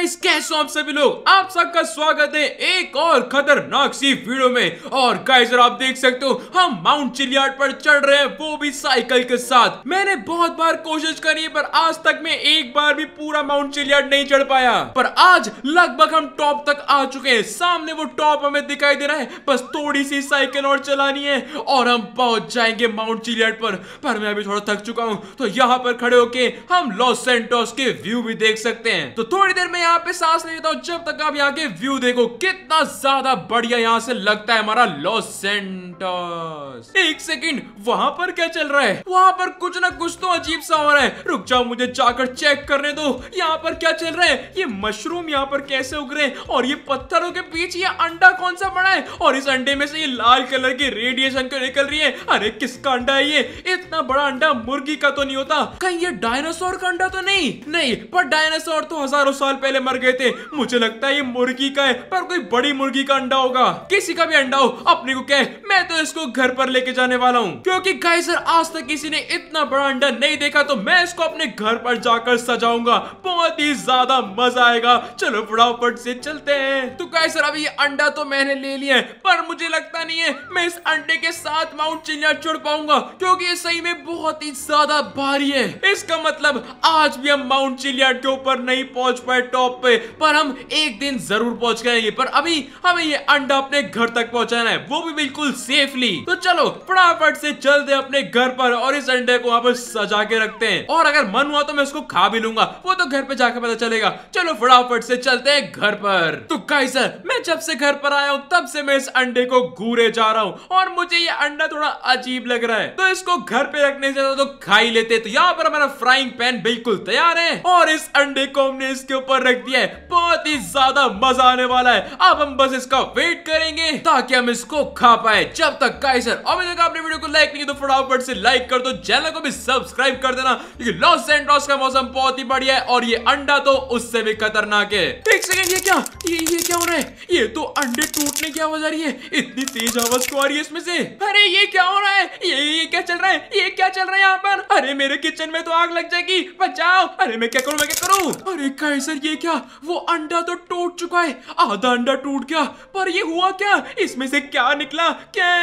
Guys कैसे हो आप सभी लोग आप सबका स्वागत है एक और खतरनाक सी वीडियो में और गाइस आप देख सकते हो हम माउंट चिलियाट पर चढ़ रहे हैं वो भी साइकिल के साथ मैंने बहुत बार कोशिश करी पर आज तक मैं एक बार भी पूरा माउंट चिलियाट नहीं चढ़ पाया पर आज लगभग हम टॉप तक आ चुके हैं सामने वो टॉप हमें दिखाई दे रहा है बस थोड़ी सी साइकिल और चलानी है और हम पहुंच जाएंगे माउंट चिलियाट पर पर मैं अभी थोड़ा थक चुका हूँ तो यहाँ पर खड़े होके हम लॉस सेंटोस के व्यू भी देख सकते हैं तो थोड़ी देर में यहाँ पे सांस नहीं लेता हूँ जब तक आप यहाँ के व्यू देखो कितना ज्यादा बढ़िया यहाँ से लगता है हमारा लॉस सेंटर्स एक सेकंड वहाँ पर क्या चल रहा है वहाँ पर कुछ ना कुछ तो अजीब सा हो रहा है रुक जाओ मुझे जाकर चेक करने दो यहाँ पर क्या चल रहा है ये मशरूम यहाँ पर कैसे उग रहे हैं और ये पत्थरों के बीच ये अंडा कौन सा बड़ा है और इस अंडे में से ये लाल कलर की रेडिएशन क्यों निकल रही है अरे किसका अंडा है ये इतना बड़ा अंडा मुर्गी का तो नहीं होता कहीं ये डायनासोर का अंडा तो नहीं नहीं पर डायनासोर तो हजारों साल पहले पहले मर गए थे मुझे लगता है ये मुर्गी का है पर कोई बड़ी मुर्गी का अंडा होगा किसी का भी अंडा हो अपने को कह मैं तो इसको घर पर लेके जाने वाला हूँ क्योंकि गाय सर आज तक किसी ने इतना बड़ा अंडा नहीं देखा तो मैं इसको अपने घर पर जाकर सजाऊंगा बहुत ही ज्यादा मजा आएगा चलो फटाफट से चलते हैं तो गाय सर अभी ये अंडा तो मैंने ले लिया है पर मुझे लगता नहीं है मैं इस अंडे के साथ माउंट चिड़िया चढ़ पाऊंगा क्योंकि ये सही में बहुत ही ज्यादा भारी है इसका मतलब आज भी हम माउंट चिलियड के ऊपर नहीं पहुंच पाए टॉप टॉप पे पर हम एक दिन जरूर पहुंच जाएंगे पर अभी हमें ये अंडा अपने घर तक पहुंचाना है वो भी बिल्कुल सेफली तो चलो फटाफट से चलते अपने घर पर और इस अंडे को वहां पर सजा के रखते हैं और अगर मन हुआ तो मैं उसको खा भी लूंगा वो तो घर पे जाकर पता चलेगा चलो फटाफट से चलते हैं घर पर तो गाई सर मैं जब से घर पर आया हूँ तब से मैं इस अंडे को घूरे जा रहा हूँ और मुझे ये अंडा थोड़ा अजीब लग रहा है तो इसको घर पे रखने से तो खा ही लेते तो यहाँ पर हमारा फ्राइंग पैन बिल्कुल तैयार है और इस अंडे को हमने इसके ऊपर रख दिया है बहुत ही ज्यादा मजा आने वाला है अब हम बस इसका वेट करेंगे ताकि हम इसको खा पाए जब तक काइसर अभी तक आपने वीडियो को लाइक नहीं तो फटाफट से लाइक कर दो चैनल को भी सब्सक्राइब कर देना क्योंकि लॉस एंड्रॉस का मौसम बहुत ही बढ़िया है और ये अंडा तो उससे भी खतरनाक है एक सेकंड ये क्या ये ये क्या हो रहा है ये तो अंडे टूटने की आवाज आ रही है इतनी तेज आवाज क्यों आ रही है इसमें से अरे ये क्या हो रहा है ये ये क्या चल रहा है ये क्या चल रहा है यहाँ पर अरे मेरे किचन में तो आग लग जाएगी बचाओ अरे मैं क्या करूँ मैं क्या करूँ अरे कैसर ये क्या वो अंडा तो टूट चुका है आधा अंडा टूट गया पर ये हुआ क्या इसमें से क्या निकला क्या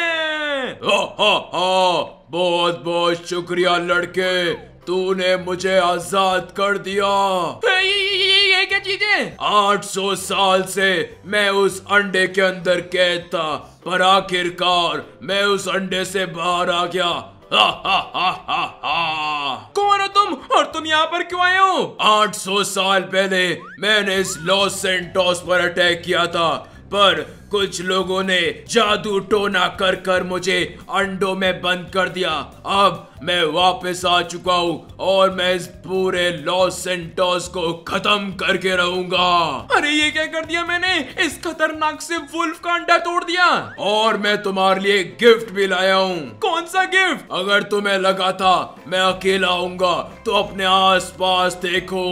बहुत बहुत शुक्रिया लड़के तूने मुझे आजाद कर दिया तो ये ये, ये, ये क्या चीज है आठ सौ साल से मैं उस अंडे के अंदर कैद था पर आखिरकार मैं उस अंडे से बाहर आ गया हा हा हा हा हा कौन हो तुम और तुम यहाँ पर क्यों आए हो 800 साल पहले मैंने इस लॉस सेंटोस पर अटैक किया था पर कुछ लोगों ने जादू टोना कर कर मुझे अंडों में बंद कर दिया अब मैं वापस आ चुका हूँ और मैं इस पूरे लॉस सेंटोस को खत्म करके रहूंगा अरे ये क्या कर दिया मैंने इस खतरनाक से वुल्फ का अंडा तोड़ दिया और मैं तुम्हारे लिए गिफ्ट भी लाया हूँ कौन सा गिफ्ट अगर तुम्हें लगा था मैं अकेला आऊंगा तो अपने आस पास देखो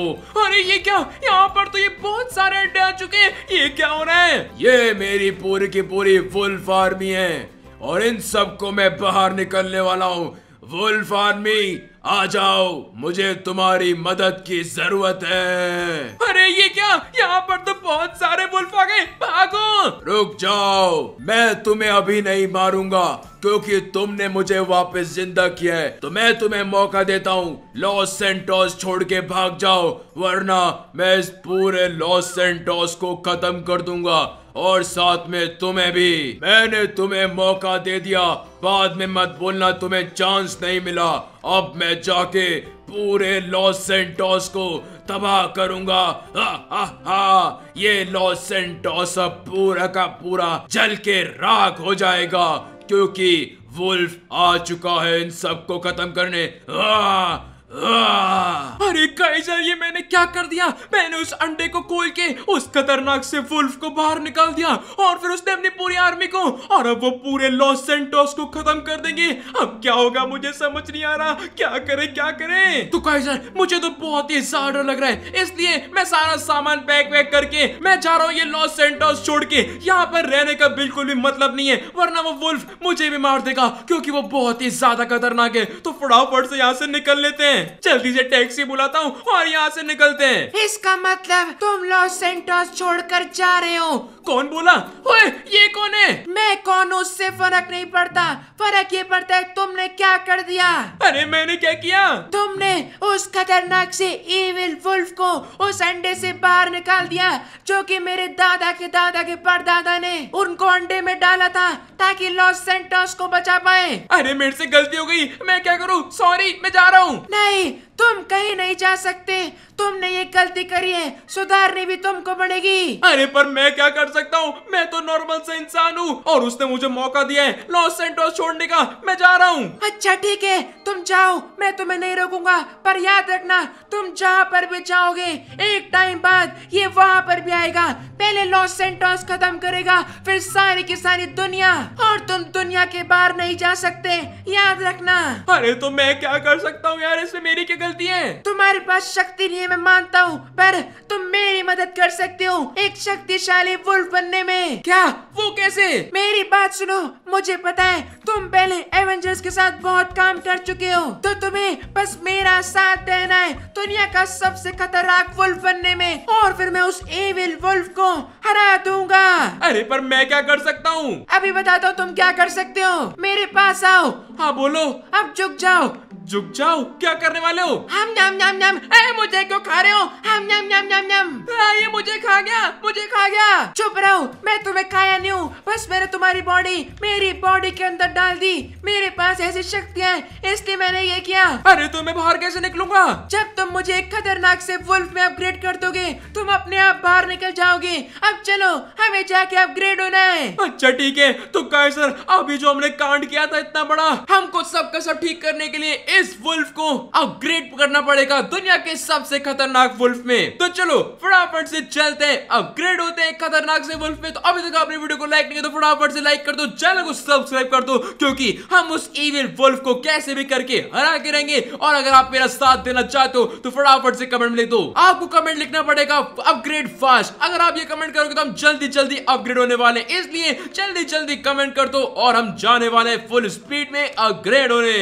अरे ये क्या यहाँ पर तो ये बहुत सारे अंडे आ चुके ये क्या हो रहा है ये मेरी मेरी पूरी की पूरी फुल फार्मी है और इन सबको मैं बाहर निकलने वाला हूँ वुल्फ आर्मी आ जाओ मुझे तुम्हारी मदद की जरूरत है अरे ये क्या यहाँ पर तो बहुत सारे वुल्फ आ गए भागो रुक जाओ मैं तुम्हें अभी नहीं मारूंगा क्योंकि तुमने मुझे वापस जिंदा किया है तो मैं तुम्हें मौका देता हूँ लॉस सेंटोस छोड़ के भाग जाओ वरना मैं इस पूरे लॉस सेंटोस को खत्म कर दूंगा और साथ में तुम्हें भी मैंने तुम्हें मौका दे दिया बाद में मत बोलना तुम्हें चांस नहीं मिला अब मैं जाके पूरे लॉस सेंटोस को तबाह करूंगा हा हा हा ये लॉस सेंटोस अब पूरा का पूरा जल के राख हो जाएगा क्योंकि वुल्फ आ चुका है इन सबको खत्म करने आ, अरे काइजर ये मैंने क्या कर दिया मैंने उस अंडे को खोल के उस खतरनाक से वुल्फ को बाहर निकाल दिया और फिर उसने अपनी पूरी आर्मी को और अब वो पूरे लॉस सेंटोस को खत्म कर देंगे अब क्या होगा मुझे समझ नहीं आ रहा क्या करें क्या करें तो काइजर मुझे तो बहुत ही ज्यादा लग रहा है इसलिए मैं सारा सामान पैक वैक करके मैं जा रहा हूँ ये लॉस सेंटोस छोड़ के यहाँ पर रहने का बिल्कुल भी मतलब नहीं है वरना वो वुल्फ मुझे भी मार देगा क्योंकि वो बहुत ही ज्यादा खतरनाक है तो फटाफट से यहाँ से निकल लेते हैं जल्दी से टैक्सी बुलाता हूँ और यहाँ से निकलते हैं इसका मतलब तुम लॉस सेंटोस छोड़कर जा रहे हो कौन बोला ओए ये कौन है मैं कौन उससे फर्क नहीं पड़ता फर्क ये पड़ता है तुमने क्या कर दिया अरे मैंने क्या किया तुमने उस खतरनाक से इविल वुल्फ को उस अंडे से बाहर निकाल दिया जो कि मेरे दादा के दादा के परदादा ने उनको अंडे में डाला था ताकि लॉस सेंटोस को बचा पाए अरे मेरे से गलती हो गई मैं क्या करूँ सॉरी मैं जा रहा हूँ Yay! तुम कहीं नहीं जा सकते तुमने ये गलती करी है सुधारने भी तुमको पड़ेगी अरे पर मैं क्या कर सकता हूँ मैं तो नॉर्मल से इंसान हूँ और उसने मुझे मौका दिया है लॉस सेंटोस छोड़ने का मैं जा रहा हूँ अच्छा ठीक है तुम जाओ मैं तुम्हें नहीं रोकूंगा पर याद रखना तुम जहाँ पर भी जाओगे एक टाइम बाद ये वहाँ पर भी आएगा पहले लॉस सेंटोस खत्म करेगा फिर सारी की सारी दुनिया और तुम दुनिया के बाहर नहीं जा सकते याद रखना अरे तो मैं क्या कर सकता हूँ यार इसमें मेरी क्या निकलती है तुम्हारे पास शक्ति नहीं है मैं मानता हूँ पर तुम मेरी मदद कर सकते हो एक शक्तिशाली वुल्फ बनने में क्या वो कैसे मेरी बात सुनो मुझे पता है तुम पहले एवेंजर्स के साथ बहुत काम कर चुके हो तो तुम्हें बस मेरा साथ देना है दुनिया का सबसे खतरनाक वुल्फ बनने में और फिर मैं उस एविल वुल्फ को हरा दूंगा अरे पर मैं क्या कर सकता हूँ अभी बताता हूँ तुम क्या कर सकते हो मेरे पास आओ हाँ बोलो अब झुक जाओ झुक जाओ क्या करने वाले हो हम नम नम नम ए, मुझे क्यों खा रहे हो हम नम नम नम नम ये मुझे खा गया मुझे खा गया चुप रहो मैं तुम्हें खाया नहीं हूँ बस मैंने तुम्हारी बॉडी मेरी बॉडी के अंदर डाल दी मेरे पास ऐसी शक्तियाँ इसलिए मैंने ये किया अरे तो मैं बाहर कैसे निकलूंगा जब तुम मुझे एक खतरनाक से वुल्फ में अपग्रेड कर दोगे तुम अपने आप बाहर निकल जाओगे अब चलो हमें जाके अपग्रेड होना है अच्छा ठीक है तो काय सर अभी जो हमने कांड किया था इतना बड़ा हमको सबका सब ठीक करने के लिए इस वुल्फ को अपग्रेड करना पड़ेगा दुनिया के सबसे खतरनाक वुल्फ में तो चलो फटाफट से चलते हैं अपग्रेड होते हैं खतरनाक से वुल्फ में तो अभी तक आपने वीडियो को लाइक नहीं किया तो फटाफट से लाइक कर दो चैनल को सब्सक्राइब कर दो क्योंकि हम उस इविल वुल्फ को कैसे भी करके हरा के रहेंगे और अगर आप मेरा साथ देना चाहते हो तो फटाफट से कमेंट लिख दो आपको कमेंट लिखना पड़ेगा अपग्रेड फास्ट अगर आप ये कमेंट करोगे तो हम जल्दी जल्दी अपग्रेड होने वाले इसलिए जल्दी जल्दी कमेंट कर दो और हम जाने वाले फुल स्पीड में अपग्रेड होने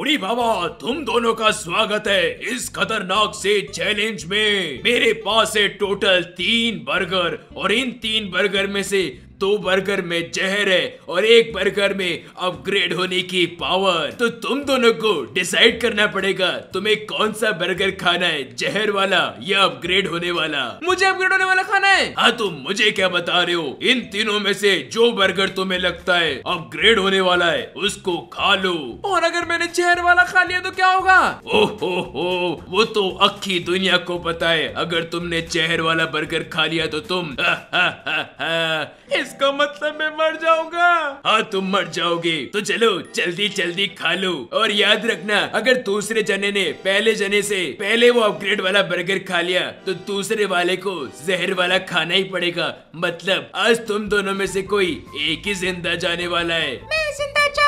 उड़ी बाबा तुम दोनों का स्वागत है इस खतरनाक से चैलेंज में मेरे पास है टोटल तीन बर्गर और इन तीन बर्गर में से दो बर्गर में जहर है और एक बर्गर में अपग्रेड होने की पावर तो तुम दोनों को डिसाइड करना पड़ेगा तुम्हें कौन सा बर्गर खाना है जहर वाला या अपग्रेड होने वाला मुझे अपग्रेड होने वाला खाना है हाँ तुम मुझे क्या बता रहे हो इन तीनों में से जो बर्गर तुम्हें लगता है अपग्रेड होने वाला है उसको खा लो और अगर मैंने जहर वाला खा लिया तो क्या होगा ओह हो वो तो अखी दुनिया को पता है अगर तुमने जहर वाला बर्गर खा लिया तो तुम हा, हा, हा, हा, इसका मतलब मैं मर जाऊंगा हाँ तुम मर जाओगे तो चलो जल्दी जल्दी खा लो और याद रखना अगर दूसरे जने ने पहले जने से पहले वो अपग्रेड वाला बर्गर खा लिया तो दूसरे वाले को जहर वाला खाना ही पड़ेगा मतलब आज तुम दोनों में से कोई एक ही जिंदा जाने वाला है मैं जिंदा जा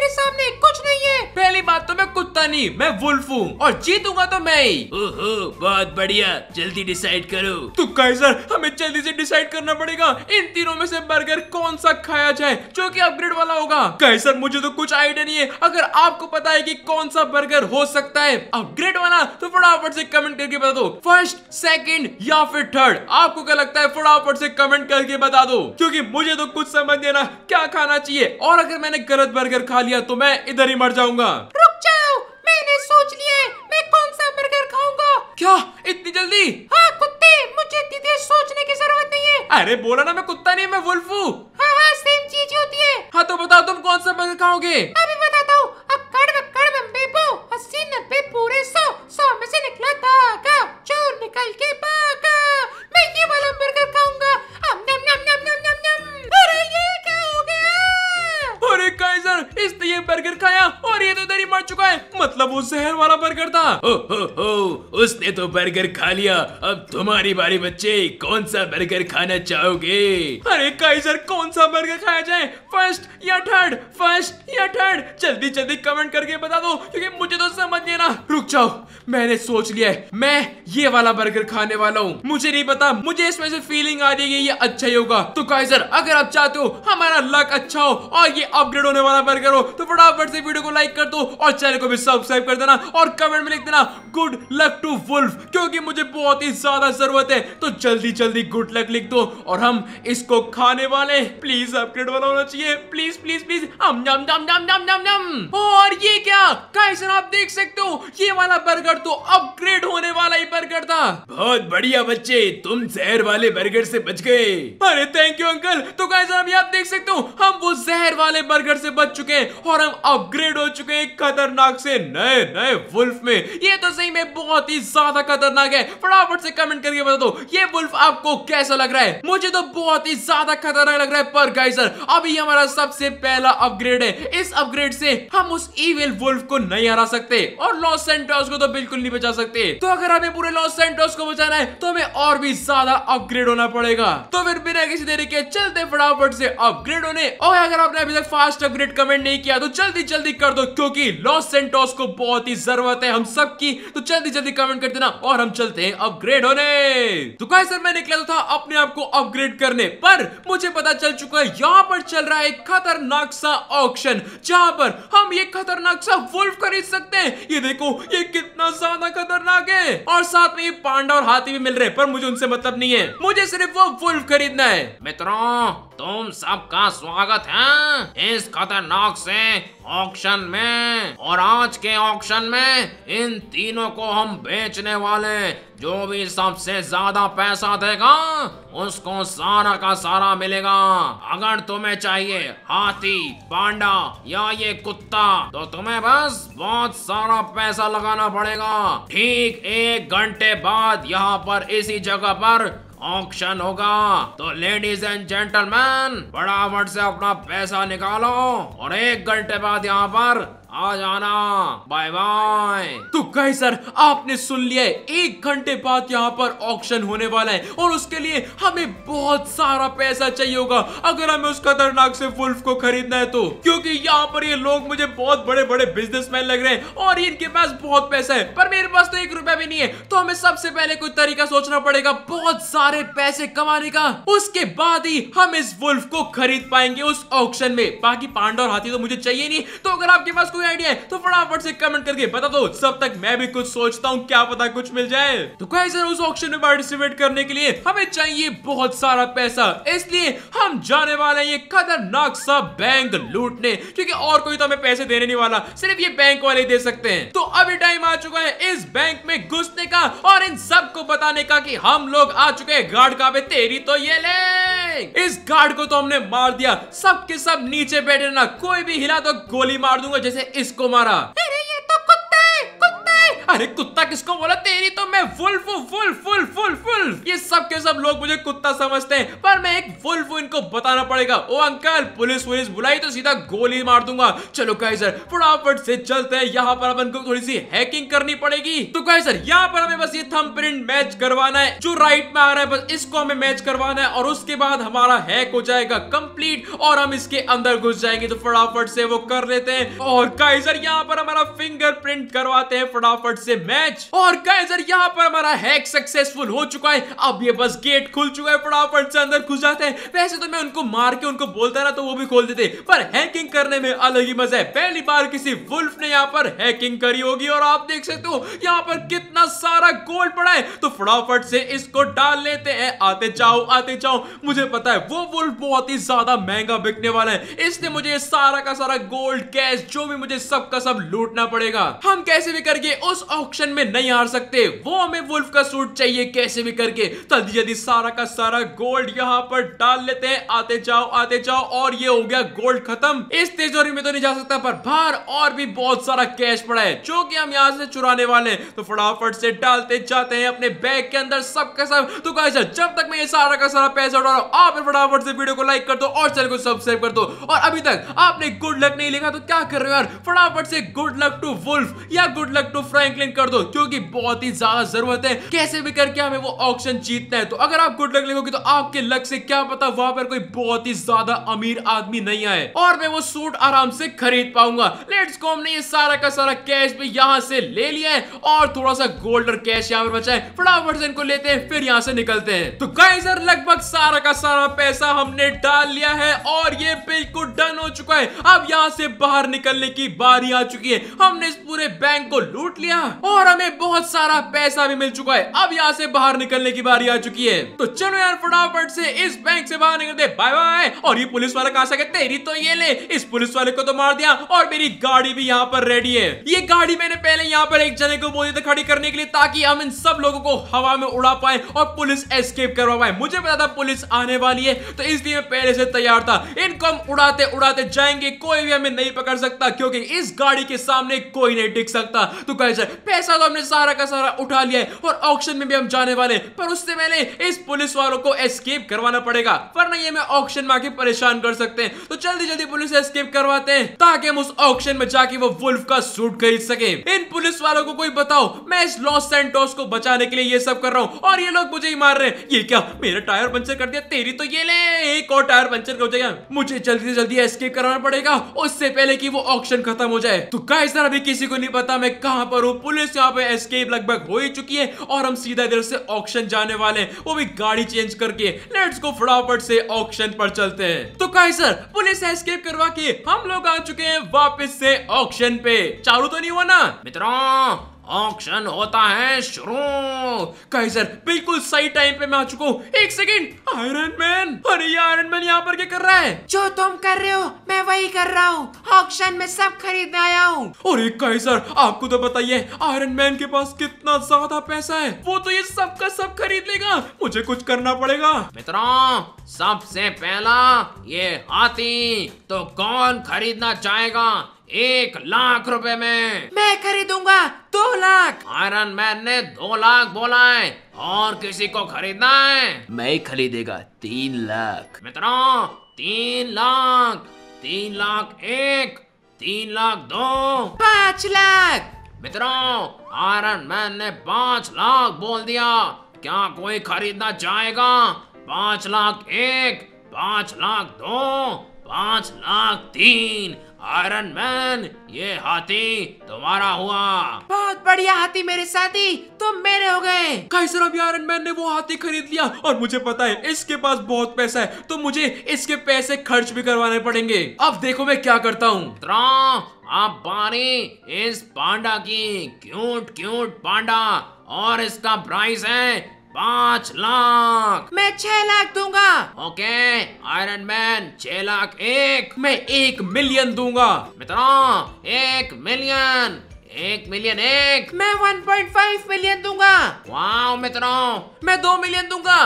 मेरे सामने कुछ नहीं है पहली बात तो मैं कुत्ता नहीं मैं वुल्फ हूँ और जीतूंगा तो मैं ही ओहो बहुत बढ़िया जल्दी डिसाइड करो तो सर हमें जल्दी से डिसाइड करना पड़ेगा इन तीनों में से बर्गर कौन सा खाया जाए जो कि अपग्रेड वाला होगा सर मुझे तो कुछ आइडिया नहीं है अगर आपको पता है की कौन सा बर्गर हो सकता है अपग्रेड वाला तो फटाफट से कमेंट करके बता दो फर्स्ट सेकेंड या फिर थर्ड आपको क्या लगता है फटाफट से कमेंट करके बता दो क्यूँकी मुझे तो कुछ समझ देना क्या खाना चाहिए और अगर मैंने गलत बर्गर खा लिया लिया तो मैं इधर ही मर जाऊंगा रुक जाओ मैंने सोच लिया मैं कौन सा बर्गर खाऊंगा क्या इतनी जल्दी हाँ कुत्ते मुझे इतनी देर सोचने की जरूरत नहीं है अरे बोला ना मैं कुत्ता नहीं मैं वुल्फ हूँ हाँ हाँ सेम चीज होती है हाँ तो बताओ तुम कौन सा बर्गर खाओगे अभी बताता हूँ अब कड़व कड़व बेबो अस्सी नब्बे पूरे सौ सौ में से निकला था चोर निकल के पाका मैं ये वाला बर्गर खाऊंगा इसने ये बर्गर खाया और ये तो इधर ही मर चुका है मतलब वो जहर वाला बर्गर था ओ, ओ, ओ, उसने तो बर्गर खा लिया अब तुम्हारी बारी बच्चे कौन सा बर्गर खाना चाहोगे अरे काइजर कौन सा बर्गर खाया जाए फर्स्ट या थर्ड फर्स्ट या थर्ड जल्दी जल्दी कमेंट करके बता दो क्योंकि मुझे तो समझ नहीं ना रुक जाओ मैंने सोच लिया मैं ये वाला बर्गर खाने वाला हूँ मुझे नहीं पता मुझे इसमें से फीलिंग आ रही है ये अच्छा ही होगा तो काइजर अगर आप चाहते हो हमारा लक अच्छा हो और ये अपग्रेड होने वाला बर्गर करो तो फटाफट से वीडियो को लाइक कर दो और चैनल को भी सब्सक्राइब कर देना और कमेंट में लिख देना गुड लक टू वुल्फ क्योंकि मुझे बहुत ही ज्यादा जरूरत है तो जल्दी जल्दी गुड लक लिख दो और हम इसको खाने वाले प्लीज अपग्रेड वाला होना चाहिए प्लीज प्लीज प्लीज हम नम नम नम नम नम नम और ये क्या कैसे आप देख सकते हो ये वाला बर्गर तो अपग्रेड होने वाला ही बर्गर था बहुत बढ़िया बच्चे तुम जहर वाले बर्गर से बच गए अरे थैंक यू अंकल तो कैसे आप देख सकते हो हम वो जहर वाले बर्गर से बच चुके हैं और हम अपग्रेड हो चुके हैं खतरनाक से नए नए वुल्फ में ये तो सही में बहुत ही ज्यादा खतरनाक है फटाफट से कमेंट करके बता दो ये वुल्फ आपको कैसा लग रहा है मुझे तो बहुत ही ज्यादा खतरनाक लग रहा है पर गाइस सर अभी हमारा सबसे पहला अपग्रेड है इस अपग्रेड से हम उस ईविल वुल्फ को नहीं हरा सकते और लॉस सेंटोस को तो बिल्कुल नहीं बचा सकते तो अगर हमें पूरे लॉस सेंटोस को बचाना है तो हमें और भी ज्यादा अपग्रेड होना पड़ेगा तो फिर बिना किसी देरी के चलते फटाफट से अपग्रेड होने और अगर आपने अभी तक फास्ट अपग्रेड कमेंट नहीं किया तो जल्दी जल्दी कर दो क्योंकि लॉस सेंटोस को बहुत ही जरूरत है हम सबकी तो जल्दी जल्दी कमेंट कर देना और हम चलते हैं अपग्रेड होने तो कहा सर मैं निकला तो था अपने आप को अपग्रेड करने पर मुझे पता चल चुका है यहाँ पर चल रहा है खतरनाक सा ऑप्शन जहां पर हम ये खतरनाक सा वुल्फ खरीद सकते हैं ये देखो ये कितना ज्यादा खतरनाक है और साथ में ये पांडा और हाथी भी मिल रहे हैं पर मुझे उनसे मतलब नहीं है मुझे सिर्फ वो वुल्फ खरीदना है मित्रों तुम सबका स्वागत है इस खतरनाक से ऑक्शन में और आज के ऑक्शन में इन तीनों को हम बेचने वाले जो भी सबसे ज्यादा पैसा देगा उसको सारा का सारा मिलेगा अगर तुम्हें चाहिए हाथी पांडा या ये कुत्ता तो तुम्हें बस बहुत सारा पैसा लगाना पड़ेगा ठीक एक घंटे बाद यहाँ पर इसी जगह पर ऑक्शन होगा तो लेडीज एंड जेंटलमैन फटाफट से अपना पैसा निकालो और एक घंटे बाद यहाँ पर आ जाना बाय बाय तो कहीं सर आपने सुन लिया है एक घंटे बाद यहाँ पर ऑक्शन होने वाला है और उसके लिए हमें बहुत सारा पैसा चाहिए होगा अगर हमें उस खतरनाक से फुल्फ को खरीदना है तो क्योंकि यहाँ पर ये लोग मुझे बहुत बड़े बड़े बिजनेसमैन लग रहे हैं और इनके पास बहुत पैसा है पर मेरे पास तो एक रुपया भी नहीं है तो हमें सबसे पहले कोई तरीका सोचना पड़ेगा बहुत सारे पैसे कमाने का उसके बाद ही हम इस वुल्फ को खरीद पाएंगे उस ऑक्शन में बाकी पांडा और हाथी तो मुझे चाहिए नहीं तो अगर आपके पास कोई कोई आइडिया है तो फटाफट से कमेंट करके बता दो सब तक मैं भी कुछ सोचता हूँ क्या पता कुछ मिल जाए तो कैसे उस ऑप्शन में पार्टिसिपेट करने के लिए हमें चाहिए बहुत सारा पैसा इसलिए हम जाने वाले ये खतरनाक सा बैंक लूटने क्योंकि और कोई तो हमें पैसे देने नहीं वाला सिर्फ ये बैंक वाले दे सकते हैं तो अभी टाइम आ चुका है इस बैंक में घुसने का और इन सबको बताने का कि हम लोग आ चुके हैं गार्ड का पे तेरी तो ये ले इस गार्ड को तो हमने मार दिया सब के सब नीचे बैठे ना कोई भी हिला तो गोली मार दूंगा जैसे इसको मारा अरे कुत्ता किसको बोला तेरी तो मैं wolf wolf wolf wolf wolf ये सब के सब लोग मुझे कुत्ता समझते हैं पर मैं एक वुल्फ इनको बताना पड़ेगा ओ अंकल पुलिस पुलिस बुलाई तो सीधा गोली मार दूंगा चलो गाइस सर फटाफट से चलते हैं यहाँ पर अपन को थोड़ी सी हैकिंग करनी पड़ेगी तो गाइस सर यहाँ पर हमें बस ये थंबप्रिंट मैच करवाना है जो राइट में आ रहा है बस इसको हमें मैच करवाना है और उसके बाद हमारा हैक हो जाएगा कंप्लीट और हम इसके अंदर घुस जाएंगे तो फटाफट से वो कर लेते हैं और गाइस सर यहाँ पर हमारा फिंगरप्रिंट करवाते हैं फटाफट से मैच और गाइजर यहाँ पर हमारा हैक सक्सेसफुल हो चुका है अब ये बस गेट खुल चुका है फटाफट से अंदर घुस जाते हैं वैसे तो मैं उनको मार के उनको बोलता ना तो वो भी खोल देते पर हैकिंग करने में अलग ही मजा है पहली बार किसी वुल्फ ने यहाँ पर हैकिंग करी होगी और आप देख सकते हो यहाँ पर कितना सारा गोल्ड पड़ा है तो फटाफट से इसको डाल लेते हैं आते जाओ आते जाओ मुझे पता है वो वुल्फ बहुत ही ज्यादा महंगा बिकने वाला है इसने मुझे सारा का सारा गोल्ड कैश जो भी मुझे सबका सब लूटना पड़ेगा हम कैसे भी करके उस ऑक्शन में नहीं हार सकते वो हमें वुल्फ का सूट चाहिए कैसे भी करके जल्दी जल्दी सारा का सारा गोल्ड यहाँ पर डाल लेते हैं आते जाओ आते जाओ और ये हो गया गोल्ड खत्म इस तेजोरी में तो नहीं जा सकता पर बाहर और भी बहुत सारा कैश पड़ा है जो की हम यहाँ से चुराने वाले हैं तो फटाफट से डालते जाते हैं अपने बैग के अंदर सब का सब तो कैसा जब तक मैं ये सारा का सारा पैसा उठा रहा हूँ आप फटाफट से वीडियो को लाइक कर दो और चैनल को सब्सक्राइब कर दो और अभी तक आपने गुड लक नहीं लिखा तो क्या कर रहे हो यार फटाफट से गुड लक टू वुल्फ या good luck to Franklin कर दो क्योंकि बहुत ही ज्यादा जरूरत है कैसे भी करके हमें वो ऑप्शन जीतना है तो अगर आप गुड लक लिखोगे तो आपके लक से क्या पता वहां पर कोई बहुत ही ज्यादा अमीर आदमी नहीं आए और मैं वो सूट आराम से खरीद पाऊंगा लेट्स को हमने ये सारा का सारा कैश भी यहाँ से ले लिया है और थोड़ा सा गोल्ड और कैश यहाँ पर बचा है फटाफट से इनको लेते हैं फिर यहाँ से निकलते हैं तो गाइजर लगभग सारा का सारा पैसा हमने डाल लिया है और ये बिल्कुल डन हो चुका है अब यहाँ से बाहर निकलने की बारी आ चुकी है हमने इस पूरे बैंक को लूट लिया और हमें बहुत सारा पैसा भी मिल चुका है अब यहाँ से बाहर निकलने की बारी आ चुकी है तो चलो यार फटाफट से इस बैंक से बाहर निकलते बाय बाय और ये पुलिस वाला कहा सके तेरी तो ये ले इस पुलिस वाले को तो मार दिया और मेरी गाड़ी भी यहाँ पर रेडी है ये गाड़ी मैंने पहले यहाँ पर एक जने को बोली थी खड़ी करने के लिए ताकि हम इन सब लोगों को हवा में उड़ा पाए और पुलिस एस्केप करवा पाए मुझे पता था पुलिस आने वाली है तो इसलिए मैं पहले से तैयार था इनको हम उड़ाते उड़ाते जाएंगे कोई भी हमें नहीं पकड़ सकता क्योंकि इस गाड़ी के सामने कोई नहीं टिक सकता तो कैसे पैसा तो हमने सारा का सारा उठा लिया है और ऑक्शन में भी हम जाने वाले पर उससे पहले इस पुलिस वालों को एस्केप करवाना पड़ेगा पर नहीं हमें ऑक्शन में आके परेशान कर सकते हैं तो जल्दी जल्दी पुलिस एस्केप करवाते हैं ताकि हम उस ऑक्शन में जाके वो वुल्फ का सूट खरीद सके इन पुलिस वालों को कोई बताओ मैं इस लॉस सेंटोस को बचाने के लिए ये सब कर रहा हूँ और ये लोग मुझे ही मार रहे हैं ये क्या मेरा टायर पंचर कर दिया तेरी तो ये ले एक और टायर पंचर हो जाएगा मुझे जल्दी से जल्दी एस्केप कराना पड़ेगा उससे पहले की वो ऑक्शन खत्म हो जाए तो गाइस अभी किसी को नहीं पता मैं कहां पर हूं पुलिस यहाँ पे एस्केप लगभग हो ही चुकी है और हम सीधा इधर से ऑक्शन जाने वाले हैं वो भी गाड़ी चेंज करके लेट्स को फटाफट से ऑक्शन पर चलते हैं तो कहे सर पुलिस एस्केप करवा के हम लोग आ चुके हैं वापस से ऑक्शन पे चालू तो नहीं हुआ ना मित्रों ऑक्शन होता है शुरू कैसर बिल्कुल सही टाइम पे मैं आ चुका हूँ एक सेकंड आयरन मैन अरे ये आयरन मैन यहाँ पर क्या कर रहा है जो तुम कर रहे हो मैं वही कर रहा हूँ ऑक्शन में सब खरीदने आया हूँ और एक काइजर आपको तो बताइए आयरन मैन के पास कितना ज्यादा पैसा है वो तो ये सब का सब खरीद लेगा मुझे कुछ करना पड़ेगा मित्रों सबसे पहला ये हाथी तो कौन खरीदना चाहेगा एक लाख रुपए में मैं खरीदूंगा दो लाख आयरन मैन ने दो लाख बोला है और किसी को खरीदना है मैं खरीदेगा तीन लाख मित्रों तीन लाख तीन लाख एक तीन लाख दो पाँच लाख मित्रों आयरन मैन ने पाँच लाख बोल दिया क्या कोई खरीदना चाहेगा पाँच लाख एक पाँच लाख दो पाँच लाख तीन आयरन मैन ये हाथी तुम्हारा हुआ बहुत बढ़िया हाथी मेरे साथी तुम मेरे हो गए कैसरा अभी आयरन मैन ने वो हाथी खरीद लिया और मुझे पता है इसके पास बहुत पैसा है तो मुझे इसके पैसे खर्च भी करवाने पड़ेंगे अब देखो मैं क्या करता हूँ आप बारी इस पांडा की क्यूट क्यूट पांडा और इसका प्राइस है पाँच लाख मैं छह लाख दूंगा ओके आयरन मैन छह लाख एक मैं एक मिलियन दूंगा मित्रों एक मिलियन एक मिलियन एक मैं 1.5 मिलियन दूंगा वाह मित्रों मैं दो मिलियन दूंगा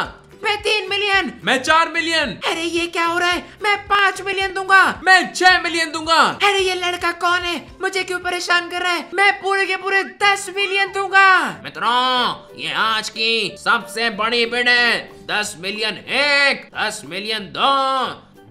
मैं तीन मिलियन मैं चार मिलियन अरे ये क्या हो रहा है मैं पाँच मिलियन दूंगा मैं छह मिलियन दूंगा अरे ये लड़का कौन है मुझे क्यों परेशान कर रहा है मैं पूरे के पूरे दस मिलियन दूंगा मित्रों ये आज की सबसे बड़ी बिड है दस मिलियन एक दस मिलियन दो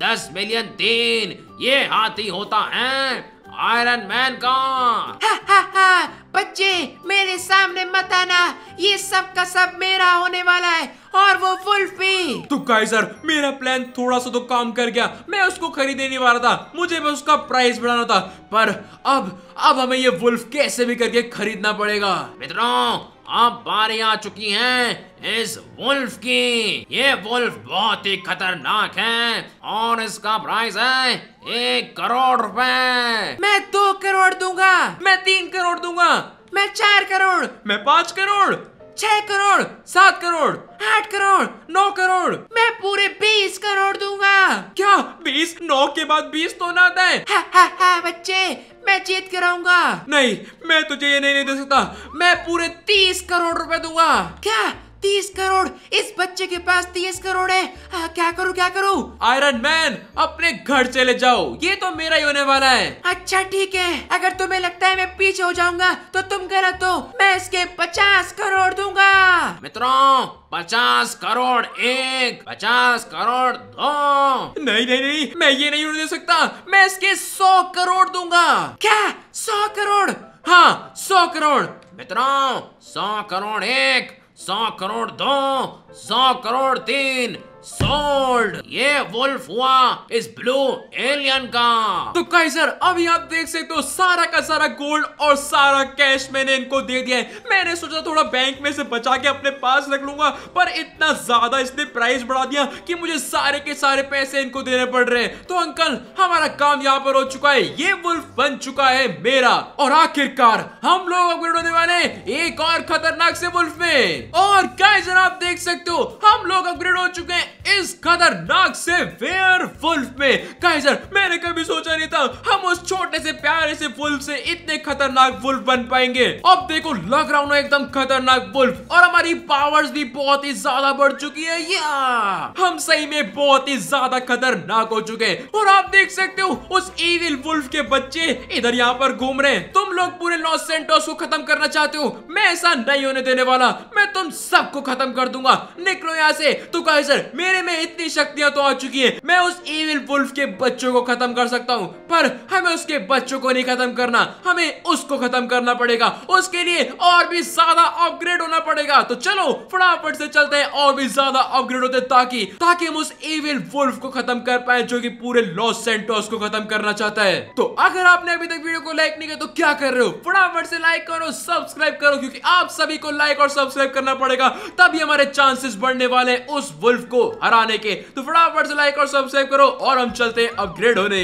दस मिलियन तीन ये हाथी होता है आयरन मैन कौन हा हा हा बच्चे मेरे सामने मत आना ये सब का सब मेरा होने वाला है और वो वुल्फ भी तो काइजर मेरा प्लान थोड़ा सा तो काम कर गया मैं उसको खरीदने नहीं वाला था मुझे बस उसका प्राइस बढ़ाना था पर अब अब हमें ये वुल्फ कैसे भी करके खरीदना पड़ेगा मित्रों अब बारी आ चुकी है इस वुल्फ की ये वुल्फ बहुत ही खतरनाक है और इसका प्राइस है एक करोड़ रुपए मैं दो करोड़ दूंगा मैं तीन करोड़ दूंगा मैं चार करोड़ मैं पाँच करोड़ छह करोड़ सात करोड़ आठ करोड़ नौ करोड़ मैं पूरे बीस करोड़ दूंगा क्या बीस नौ के बाद बीस तो ना आता हा, हा, हा, बच्चे मैं जीत के नहीं मैं तुझे ये नहीं, नहीं दे सकता मैं पूरे तीस करोड़ रुपए दूंगा क्या तीस करोड़ इस बच्चे के पास तीस करोड़ है आ, क्या करूँ क्या करूँ आयरन मैन अपने घर चले जाओ ये तो मेरा ही होने वाला है अच्छा ठीक है अगर तुम्हें लगता है मैं पीछे हो जाऊंगा तो तुम गलत हो मैं इसके पचास करोड़ दूंगा मित्रों पचास करोड़ एक पचास करोड़ दो नहीं नहीं नहीं मैं ये नहीं दे सकता मैं इसके सौ करोड़ दूंगा क्या सौ करोड़ हाँ सौ करोड़ मित्रों सौ करोड़ एक सौ करोड़ दो सौ करोड़ तीन सोल्ड ये वुल्फ हुआ इस ब्लू एलियन का तो सर अभी आप देख सकते हो सारा का सारा गोल्ड और सारा कैश मैंने इनको दे दिया है मैंने सोचा थोड़ा बैंक में से बचा के अपने पास रख लूंगा पर इतना ज्यादा इसने प्राइस बढ़ा दिया कि मुझे सारे के सारे पैसे इनको देने पड़ रहे हैं तो अंकल हमारा काम यहाँ पर हो चुका है ये वुल्फ बन चुका है मेरा और आखिरकार हम लोग अपग्रेड होने वाले एक और खतरनाक से वुल्फ में और सर आप देख सकते हो हम लोग अपग्रेड हो चुके हैं इस खतरनाक से फुल्फ में कैसर मैंने कभी सोचा नहीं था हम उस छोटे से प्यारे से फुल्फ से इतने खतरनाक फुल्फ बन पाएंगे अब देखो लग रहा हूँ एकदम खतरनाक फुल्फ और हमारी पावर्स भी बहुत ही ज्यादा बढ़ चुकी है या हम सही में बहुत ही ज्यादा खतरनाक हो चुके हैं और आप देख सकते हो उस ईवी वुल्फ के बच्चे इधर यहाँ पर घूम रहे हैं तुम लोग पूरे लॉस सेंटोस को खत्म करना चाहते हो मैं ऐसा नहीं होने देने वाला मैं तुम सबको खत्म कर दूंगा निकलो यहाँ से तो कहे सर मेरे में इतनी शक्तियां तो आ चुकी है मैं उस इविल वुल्फ के बच्चों को खत्म कर सकता हूँ पर हमें उसके बच्चों को नहीं खत्म करना हमें उसको खत्म करना पड़ेगा उसके लिए और भी ज्यादा अपग्रेड होना पड़ेगा तो चलो फटाफट से चलते हैं और भी ज्यादा अपग्रेड होते ताकि ताकि हम उस इविल वुल्फ को खत्म कर पाए जो कि पूरे लॉस सेंटोस को खत्म करना चाहता है है तो अगर आपने अभी तक वीडियो को लाइक नहीं किया तो क्या कर रहे हो फटाफट से लाइक करो सब्सक्राइब करो क्योंकि आप सभी को लाइक और सब्सक्राइब करना पड़ेगा तभी हमारे चांसेस बढ़ने वाले उस वुल्फ को हराने के तो फटाफट से लाइक और सब्सक्राइब करो और हम चलते हैं अपग्रेड होने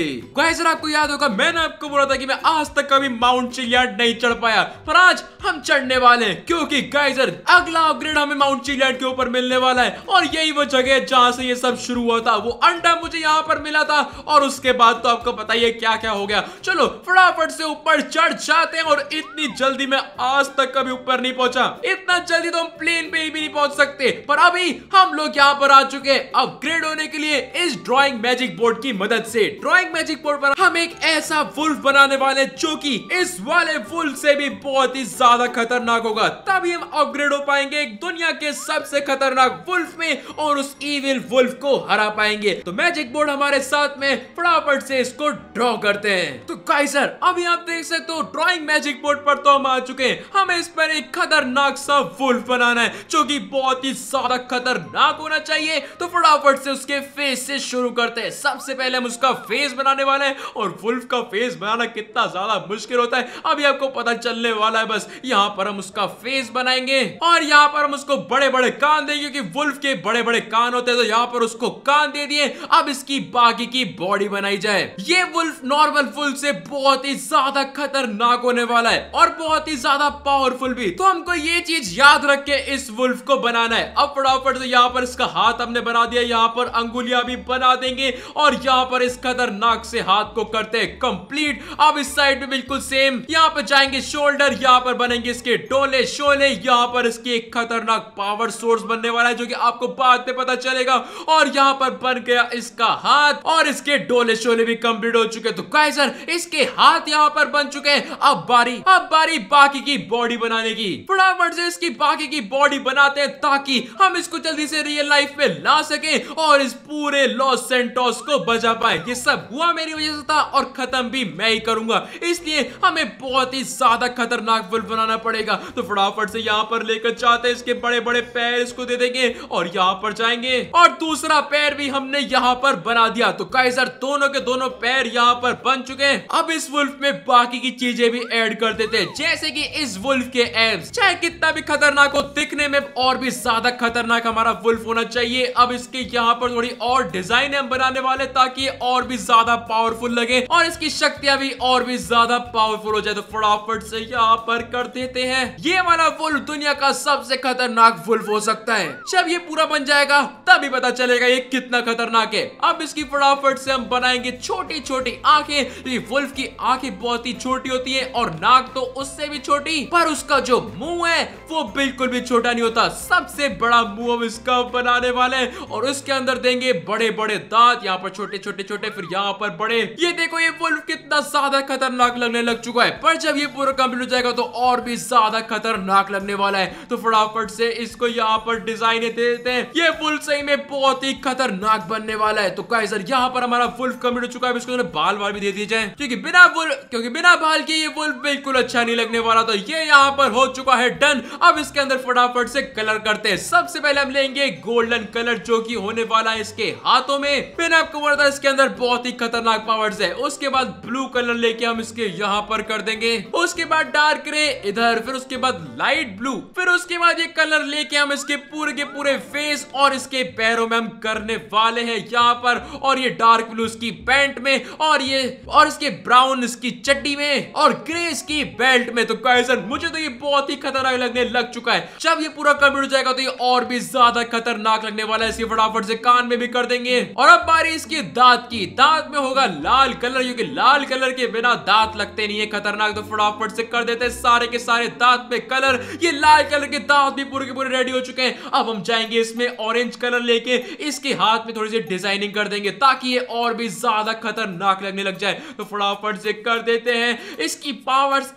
सर आपको याद होगा मैंने आपको बोला था कि मैं आज तक कभी माउंट चिलियाड नहीं चढ़ पाया पर आज हम चढ़ने वाले हैं क्योंकि गाइजर अगला अपग्रेड हमें माउंट चिलियाड के ऊपर मिलने वाला है और यही वो जगह है जहां से ये सब शुरू हुआ था वो अंडा मुझे यहाँ पर मिला था और उसके बाद तो आपको बताइए क्या क्या हो गया चलो फटाफट से ऊपर चढ़ जाते हैं और इतनी जल्दी मैं आज तक कभी ऊपर नहीं पहुंचा इतना जल्दी तो हम प्लेन पे भी नहीं पहुंच सकते पर अभी हम लोग यहाँ पर आ चुके हैं अपग्रेड होने के लिए इस ड्रॉइंग मैजिक बोर्ड की मदद से ड्रॉइंग मैजिक बोर्ड पर हम एक ऐसा वुल्फ बनाने वाले जो की इस वाले वुल्फ से भी बहुत ही ज्यादा खतरनाक होगा तभी हम अपग्रेड हो पाएंगे एक दुनिया के सबसे खतरनाक वुल्फ में और उस इविल वुल्फ को हरा पाएंगे तो मैजिक बोर्ड हमारे साथ में फटाफट से इसको ड्रॉ करते हैं तो काइसर अभी आप देख सकते हो ड्राइंग मैजिक बोर्ड पर तो हम आ चुके हैं हमें इस पर एक खतरनाक सा वुल्फ बनाना है जो कि बहुत ही ज्यादा खतरनाक होना चाहिए तो फटाफट से उसके फेस से शुरू करते हैं सबसे पहले हम उसका फेस बनाने वाले हैं और वुल्फ का फेस बनाना कितना ज्यादा मुश्किल होता है अभी आपको पता चलने वाला है बस यहाँ पर हम उसका फेस बनाएंगे और यहाँ पर हम उसको बड़े बड़े कान देंगे क्योंकि वुल्फ के बड़े बड़े कान होते हैं तो यहाँ पर उसको कान दे दिए अब इसकी बाकी की बॉडी बनाई जाए ये वुल्फ नॉर्मल फुल से बहुत ही ज्यादा खतरनाक होने वाला है और बहुत ही ज्यादा पावरफुल भी तो हमको ये चीज याद रख के इस वुल्फ को बनाना है अब फटाफट तो यहाँ पर इसका हाथ हमने बना दिया यहाँ पर अंगुलिया भी बना देंगे और यहाँ पर इस खतरनाक से हाथ को करते हैं कंप्लीट अब इस साइड में बिल्कुल सेम यहाँ पर जाएंगे शोल्डर यहाँ पर बनेंगे इसके डोले शोले यहाँ पर इसकी एक खतरनाक पावर सोर्स बनने वाला है जो की आपको बाद में पता चलेगा और यहाँ पर बन गया इसका हाथ और इसके डोले शोले भी कंप्लीट हो चुके तो कैसर इसके हाथ यहाँ पर बन चुके हैं अब बारी अब बारी बाकी की बॉडी बनाने की फटाफट से इसकी बाकी की बॉडी बनाते हैं ताकि हम इसको जल्दी से रियल लाइफ में ला सके और इस पूरे लॉस सेंटोस को बचा पाए ये सब हुआ मेरी वजह से था और खत्म भी मैं ही करूंगा इसलिए हमें बहुत ही ज्यादा खतरनाक वुल्फ बनाना पड़ेगा तो फटाफट से यहाँ पर लेकर जाते हैं इसके बड़े बड़े पैर इसको दे देंगे और यहाँ पर जाएंगे और दूसरा पैर भी हमने यहाँ पर बना दिया तो कैसर दोनों के दोनों पैर यहाँ पर पर बन चुके हैं अब इस वुल्फ में बाकी की चीजें भी ऐड कर देते हैं जैसे कि इस वुल्फ के एब्स चाहे कितना भी खतरनाक हो दिखने में और भी ज्यादा खतरनाक हमारा वुल्फ होना चाहिए अब इसके यहाँ पर थोड़ी और डिजाइन हम बनाने वाले ताकि और भी ज्यादा पावरफुल लगे और इसकी शक्तियां भी और भी ज्यादा पावरफुल हो जाए तो फटाफट से यहाँ पर कर देते हैं ये वाला वुल्फ दुनिया का सबसे खतरनाक वुल्फ हो सकता है जब ये पूरा बन जाएगा तभी पता चलेगा ये कितना खतरनाक है अब इसकी फटाफट से हम बनाएंगे छोटी छोटी आंखें तो ये वुल्फ की आंखें बहुत ही छोटी होती है और नाक तो उससे भी छोटी पर उसका जो मुंह है वो बिल्कुल भी छोटा नहीं होता सबसे बड़ा मुंह हम इसका बनाने वाले और उसके अंदर देंगे बड़े बड़े दांत यहाँ पर छोटे छोटे छोटे फिर यहाँ पर बड़े ये देखो ये वुल्फ कितना ज्यादा खतरनाक लगने लग चुका है पर जब ये पूरा कंप्लीट हो जाएगा तो और भी ज्यादा खतरनाक लगने वाला है तो फटाफट से इसको यहाँ पर डिजाइन दे देते हैं ये वुल्फ सही में बहुत ही खतरनाक बनने वाला है तो गाइस यहाँ पर हमारा वुल्फ कंप्लीट हो चुका है इसको बाल वाल और भी दे दिए जाए क्योंकि बिना बुल क्योंकि बिना बाल के ये बुल बिल्कुल अच्छा नहीं लगने वाला तो ये यहाँ पर हो चुका है डन अब इसके अंदर फटाफट से कलर करते हैं सबसे पहले हम लेंगे गोल्डन कलर जो की होने वाला है इसके हाथों में फिर आपको बोलता है इसके अंदर बहुत ही खतरनाक पावर्स है उसके बाद ब्लू कलर लेके हम इसके यहाँ पर कर देंगे उसके बाद डार्क ग्रे इधर फिर उसके बाद लाइट ब्लू फिर उसके बाद ये कलर लेके हम इसके पूरे के पूरे फेस और इसके पैरों में हम करने वाले हैं यहाँ पर और ये डार्क ब्लू इसकी पैंट में और ये में और इसके ब्राउन इसकी चट्टी में और ग्रे इसकी बेल्ट में तो गाइजर मुझे तो ये बहुत ही खतरनाक लगने लग चुका है जब ये पूरा कंप्लीट हो जाएगा तो ये और भी ज्यादा खतरनाक लगने वाला है इसे फटाफट से कान में भी कर देंगे और अब बारी इसके दांत की दांत में होगा लाल कलर क्योंकि लाल कलर के बिना दांत लगते नहीं है खतरनाक तो फटाफट से कर देते हैं सारे के सारे दांत में कलर ये लाल कलर के दांत भी पूरे के पूरे रेडी हो चुके हैं अब हम जाएंगे इसमें ऑरेंज कलर लेके इसके हाथ में थोड़ी सी डिजाइनिंग कर देंगे ताकि ये और भी ज्यादा खतरनाक लगने लग लग जाए तो फटाफट से कर देते हैं इसकी पावर्स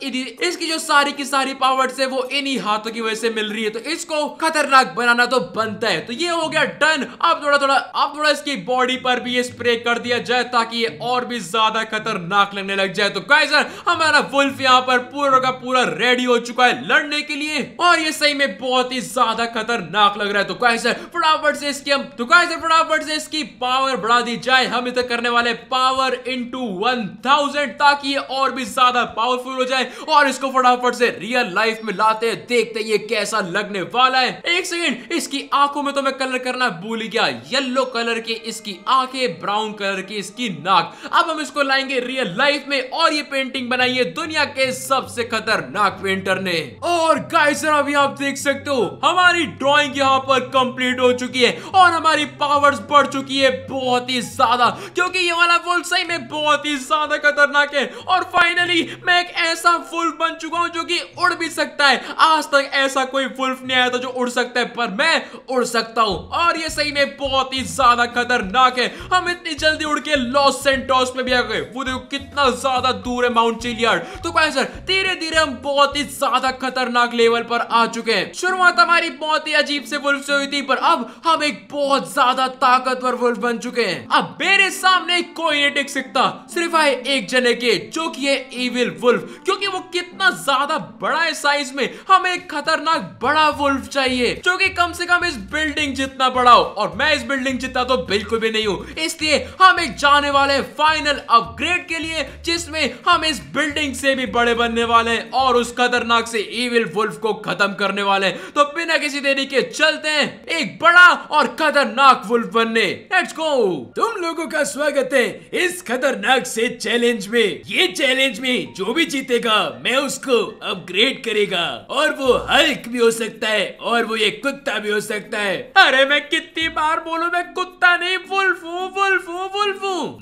इसकी जो सारी की सारी पावर्स है वो इन्हीं हाथों की वजह से मिल रही है तो इसको खतरनाक बनाना तो बनता है तो ये हो गया डन अब थोड़ा थोड़ा अब थोड़ा इसकी बॉडी पर भी ये स्प्रे कर दिया जाए ताकि ये और भी ज्यादा खतरनाक लगने लग जाए तो गाइजर हमारा वुल्फ यहाँ पर पूरा का पूरा रेडी हो चुका है लड़ने के लिए और ये सही में बहुत ही ज्यादा खतरनाक लग रहा है तो गाइजर फटाफट से इसकी हम तो गाइजर फटाफट से इसकी पावर बढ़ा दी जाए हम इतना करने वाले power into one thousand ताकि ये और भी ज्यादा पावरफुल हो जाए और इसको फटाफट से रियल लाइफ में लाते हैं देखते हैं ये कैसा लगने वाला है एक सेकेंड इसकी आंखों में तो मैं कलर करना भूल गया येल्लो कलर की इसकी आंखें ब्राउन कलर की इसकी नाक अब हम इसको लाएंगे रियल लाइफ में और ये पेंटिंग बनाई है दुनिया के सबसे खतरनाक पेंटर ने और गाइस अभी आप देख सकते हो हमारी ड्राइंग यहाँ पर कंप्लीट हो चुकी है और हमारी पावर्स बढ़ चुकी है बहुत ही ज्यादा क्योंकि ये वाला फूल सही में बहुत ही ज्यादा खतरनाक है और फाइनली मैं एक ऐसा वुल्फ बन चुका हूँ जो कि उड़ भी सकता है आज तक ऐसा कोई वुल्फ नहीं आया था जो उड़ सकता है पर मैं उड़ सकता हूँ और ये सही में बहुत ही ज्यादा खतरनाक है हम इतनी जल्दी उड़ के लॉस सेंटोस में भी आ गए वो देखो कितना ज्यादा दूर है माउंट चिलियर्ड तो सर धीरे धीरे हम बहुत ही ज्यादा खतरनाक लेवल पर आ चुके हैं शुरुआत हमारी बहुत ही अजीब से वुल्फ से हुई थी पर अब हम एक बहुत ज्यादा ताकतवर वुल्फ बन चुके हैं अब मेरे सामने कोई नहीं टिक सकता सिर्फ आए एक जने के जो कि है एविल वुल्फ क्योंकि वो कितना ज्यादा बड़ा है साइज में हमें एक खतरनाक बड़ा वुल्फ चाहिए जो कि कम से कम इस बिल्डिंग जितना बड़ा हो और मैं इस बिल्डिंग जितना तो बिल्कुल भी नहीं हूँ इसलिए हम एक जाने वाले फाइनल अपग्रेड के लिए जिसमें हम इस बिल्डिंग से भी बड़े बनने वाले हैं और उस खतरनाक से ईविल वुल्फ को खत्म करने वाले हैं तो बिना किसी देरी के चलते हैं एक बड़ा और खतरनाक वुल्फ बनने लेट्स गो तुम लोगों का स्वागत है इस खतरनाक खतरनाक से चैलेंज में ये चैलेंज में जो भी जीतेगा मैं उसको अपग्रेड करेगा और वो हल्क भी हो सकता है और वो ये कुत्ता भी हो सकता है अरे मैं कितनी बार बोलू मैं कुत्ता नहीं वुल्फ हूँ वुल्फ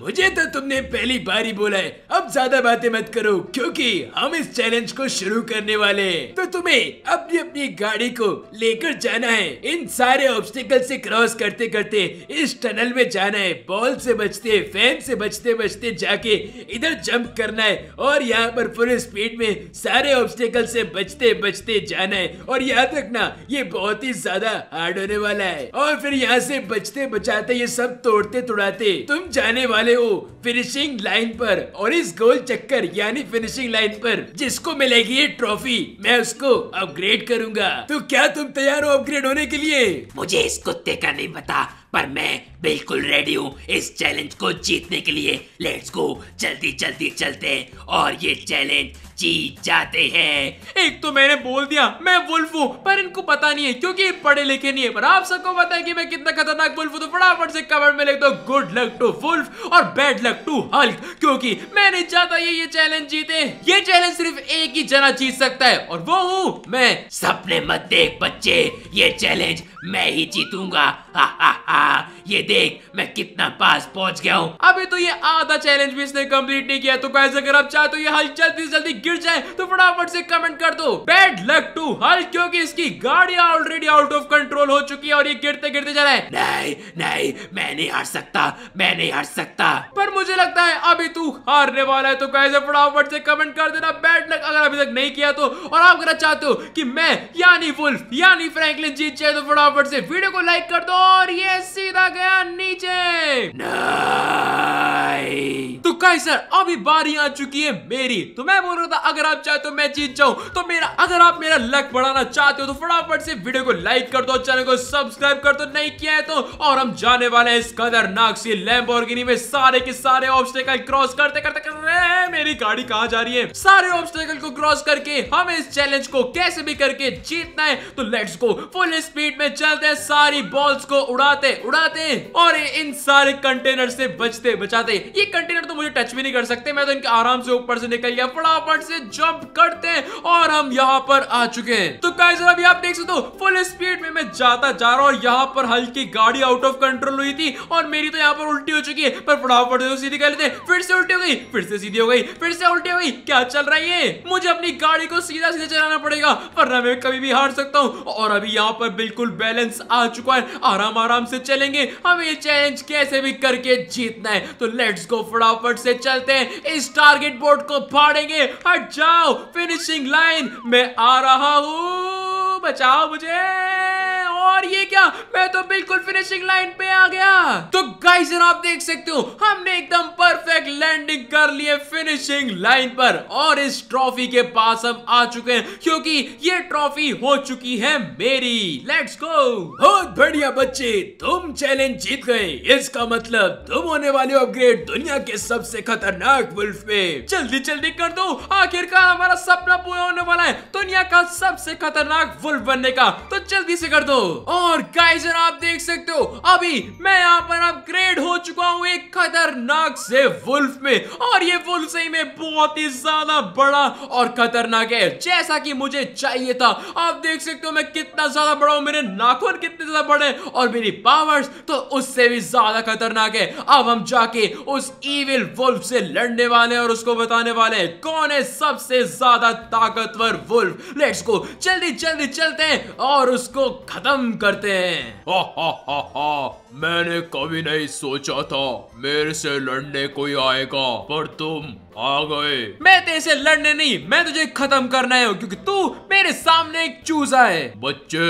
मुझे तो तुमने पहली बार ही बोला है अब ज्यादा बातें मत करो क्योंकि हम इस चैलेंज को शुरू करने वाले हैं तो तुम्हें अपनी अपनी गाड़ी को लेकर जाना है इन सारे ऑब्स्टिकल से क्रॉस करते करते इस टनल में जाना है बॉल से बचते फैन से बचते बचते जाके इधर जंप करना है और यहाँ पर फुल स्पीड में सारे ऑब्स्टेकल से बचते बचते जाना है और याद रखना ये बहुत ही ज्यादा हार्ड होने वाला है और फिर यहाँ से बचते बचाते ये सब तोड़ते तोड़ाते तुम जाने वाले हो फिनिशिंग लाइन पर और इस गोल चक्कर यानी फिनिशिंग लाइन पर जिसको मिलेगी ये ट्रॉफी मैं उसको अपग्रेड करूंगा तो क्या तुम तैयार हो अपग्रेड होने के लिए मुझे इस कुत्ते का नहीं पता पर मैं बिल्कुल रेडी हूँ इस चैलेंज को जीतने के लिए लेट्स गो जल्दी जल्दी चलते हैं और ये चैलेंज जीत जाते हैं एक तो मैंने बोल दिया मैं वुल्फ हूँ पर इनको पता नहीं है क्योंकि पढ़े लिखे नहीं है पर आप सबको पता है कि मैं कितना खतरनाक वुल्फ हूँ तो फटाफट से कमेंट में लिख दो गुड लक टू वुल्फ और बैड लक टू हल्क क्योंकि मैं नहीं चाहता ये ये चैलेंज जीते ये चैलेंज सिर्फ एक ही जना जीत सकता है और वो हूँ मैं सपने मत देख बच्चे ये चैलेंज मैं ही जीतूंगा हा हा हा Ah, ये देख मैं कितना पास पहुंच गया हूँ अभी तो ये आधा चैलेंज भी इसने कम्प्लीट नहीं किया तो कैसे अगर आप चाहते हो ये हल जल्दी जल्दी गिर जाए तो फटाफट से कमेंट कर दो बैड लक टू हल क्योंकि इसकी गाड़ियां ऑलरेडी आउट ऑफ कंट्रोल हो चुकी है और ये गिरते गिरते जा रहा है नहीं नहीं मैं नहीं हार सकता मैं नहीं हार सकता पर मुझे लगता है अभी तू हारने वाला है तो कैसे फटाफट से कमेंट कर देना बैड लक अगर अभी तक नहीं किया तो और आप अगर चाहते हो कि मैं यानी फुल यानी फ्रैंकलिन जीत जाए तो फटाफट से वीडियो को लाइक कर दो और ये सीधा गया नीचे तो कहीं सर अभी बारी आ चुकी है मेरी तो मैं बोल रहा था अगर आप चाहे तो मैं जीत जाऊं तो मेरा अगर आप मेरा लक बढ़ाना चाहते हो तो फटाफट से वीडियो को लाइक कर दो चैनल को सब्सक्राइब कर दो नहीं किया है तो और हम जाने वाले हैं इस खतरनाक सी लैम्बोर्गिनी में सारे के सारे ऑब्स्टेकल क्रॉस करते करते कर रहे हैं मेरी गाड़ी कहाँ जा रही है सारे ऑब्स्टेकल को क्रॉस करके हमें इस चैलेंज को कैसे भी करके जीतना है तो लेट्स गो फुल स्पीड में चलते हैं सारी बॉल्स को उड़ाते उड़ाते हैं और इन सारे कंटेनर से बचते बचाते ये कंटेनर तो मुझे टच भी नहीं कर सकते मैं तो इनके आराम से ऊपर से निकल गया फटाफट से जंप करते हैं और हम यहाँ पर आ चुके हैं तो गाइस अभी आप देख सकते हो फुल स्पीड में मैं जाता जा रहा हूँ यहाँ पर हल्की गाड़ी आउट ऑफ कंट्रोल हुई थी और मेरी तो यहाँ पर उल्टी हो चुकी है पर फटाफट से सीधी कर लेते फिर से उल्टी हो गई फिर से सीधी हो गई फिर से उल्टी हो गई क्या चल रहा है मुझे अपनी गाड़ी को सीधा सीधा चलाना पड़ेगा पर मैं कभी भी हार सकता हूँ और अभी यहाँ पर बिल्कुल बैलेंस आ चुका है आराम आराम से चलेंगे हमें ये चैलेंज कैसे भी करके जीतना है तो लेट्स गो फटाफट से चलते हैं इस टारगेट बोर्ड को फाड़ेंगे हट जाओ फिनिशिंग लाइन मैं आ रहा हूं बचाओ मुझे और ये क्या मैं तो बिल्कुल फिनिशिंग लाइन पे आ गया तो गाइस आप देख सकते हो हमने एकदम परफेक्ट लैंडिंग कर लिए फिनिशिंग लाइन पर और इस ट्रॉफी के पास हम आ चुके हैं क्योंकि ये ट्रॉफी हो चुकी है मेरी लेट्स गो बहुत बढ़िया बच्चे तुम चैलेंज जीत गए इसका मतलब तुम होने वाले हो अपग्रेड दुनिया के सबसे खतरनाक वुल्फ पे जल्दी जल्दी कर दो आखिरकार हमारा सपना पूरा होने वाला है दुनिया का सबसे खतरनाक वुल्फ बनने का तो जल्दी से कर दो और गाइजर आप देख सकते हो अभी मैं यहाँ पर अपग्रेड हो चुका हूँ एक खतरनाक से वुल्फ में और ये वुल्फ सही में बहुत ही ज्यादा बड़ा और खतरनाक है जैसा कि मुझे चाहिए था आप देख सकते हो मैं कितना ज्यादा बड़ा हूँ मेरे नाखून कितने ज्यादा बड़े और मेरी पावर्स तो उससे भी ज्यादा खतरनाक है अब हम जाके उस इविल वुल्फ से लड़ने वाले और उसको बताने वाले हैं कौन है सबसे ज्यादा ताकतवर वुल्फ लेट्स गो जल्दी जल्दी चलते हैं और उसको खत्म खत्म करते हैं हा मैंने कभी नहीं सोचा था मेरे से लड़ने कोई आएगा पर तुम आ गए मैं तेरे से लड़ने नहीं मैं तुझे खत्म करना है क्योंकि तू मेरे सामने एक चूजा है बच्चे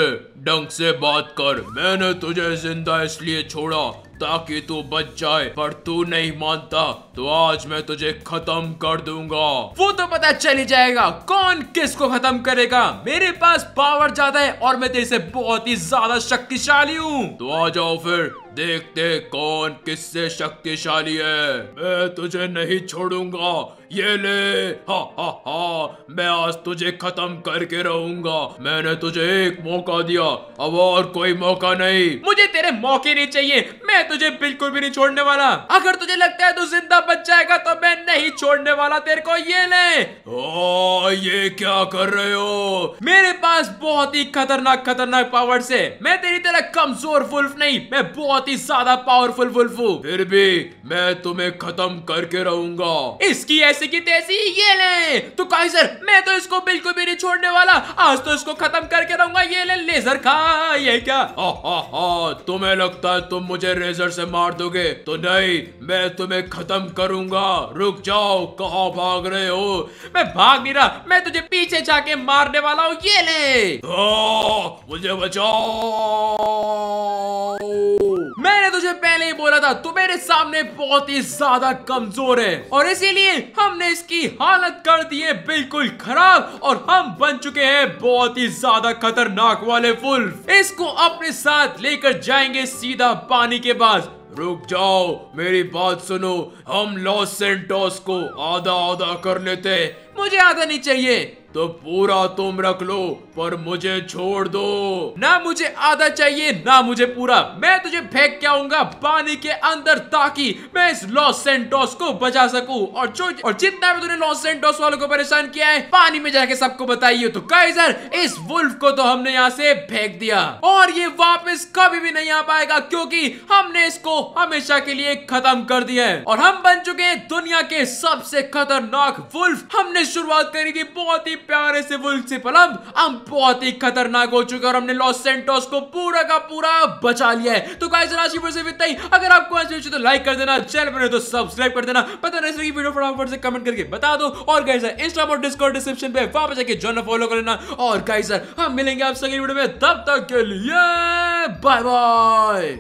डंक से बात कर मैंने तुझे जिंदा इसलिए छोड़ा ताकि तू बच जाए पर तू नहीं मानता तो आज मैं तुझे खत्म कर दूंगा वो तो पता चल ही जाएगा कौन किसको खत्म करेगा मेरे पास पावर ज्यादा है और मैं तेरे से बहुत ही ज्यादा शक्तिशाली हूँ तो आ जाओ फिर देखते कौन किससे शक्तिशाली है मैं तुझे नहीं छोड़ूंगा ये ले हा हा हा मैं आज तुझे खत्म करके रहूंगा मैंने तुझे एक मौका दिया अब और कोई मौका नहीं मुझे तेरे मौके नहीं चाहिए मैं तुझे बिल्कुल भी नहीं छोड़ने वाला अगर तुझे लगता है तू जिंदा बच जाएगा तो मैं नहीं छोड़ने वाला तेरे को ये ले ओ ये क्या कर रहे हो मेरे पास बहुत ही खतरनाक खतरनाक पावर्स है मैं तेरी तरह कमजोर फुल्फ नहीं मैं बहुत बहुत ही ज्यादा पावरफुल वुल्फू फिर भी मैं तुम्हें खत्म करके रहूंगा इसकी ऐसी की तैसी ये ले तो काइजर मैं तो इसको बिल्कुल भी नहीं छोड़ने वाला आज तो इसको खत्म करके रहूंगा ये ले लेजर खा ये क्या हा तुम्हें लगता है तुम मुझे लेजर से मार दोगे तो नहीं मैं तुम्हें खत्म करूंगा रुक जाओ कहा भाग रहे हो मैं भाग नहीं रहा मैं तुझे पीछे जाके मारने वाला हूँ ये ले ओ, हाँ, मुझे बचाओ मैंने तुझे पहले ही बोला था तू मेरे सामने बहुत ही ज्यादा कमजोर है और इसीलिए हमने इसकी हालत कर दी है बिल्कुल खराब और हम बन चुके हैं बहुत ही ज्यादा खतरनाक वाले फुल इसको अपने साथ लेकर जाएंगे सीधा पानी के पास रुक जाओ मेरी बात सुनो हम लॉस सेंटोस को आधा आधा कर लेते मुझे आधा नहीं चाहिए तो पूरा तुम रख लो पर मुझे छोड़ दो ना मुझे आधा चाहिए ना मुझे पूरा मैं तुझे फेंक के आऊंगा पानी के अंदर ताकि मैं इस लॉस सेंटोस को बचा सकूं और जो और जितना भी तूने लॉस सेंटोस वालों को परेशान किया है पानी में जाके सबको बताइए तो कैसर इस वुल्फ को तो हमने यहाँ से फेंक दिया और ये वापिस कभी भी नहीं आ पाएगा क्योंकि हमने इसको हमेशा के लिए खत्म कर दिया है और हम बन चुके हैं दुनिया के सबसे खतरनाक वुल्फ हमने शुरुआत करी थी बहुत ही प्यारे से वुल्सिपल अब हम बहुत ही खतरनाक हो चुके और हमने लॉस सेंटोस को पूरा का पूरा बचा लिया है तो गाइस राशि पर से इतना ही अगर आपको अच्छी तो लाइक कर देना चैनल पर तो सब्सक्राइब कर देना पता नहीं की वीडियो फटाफट से कमेंट करके बता दो और गाइस इंस्टा और डिस्कॉर्ड डिस्क्रिप्शन पे वापस पर जाके जो फॉलो कर लेना और गाइस हम मिलेंगे आप सभी वीडियो में तब तक के लिए बाय बाय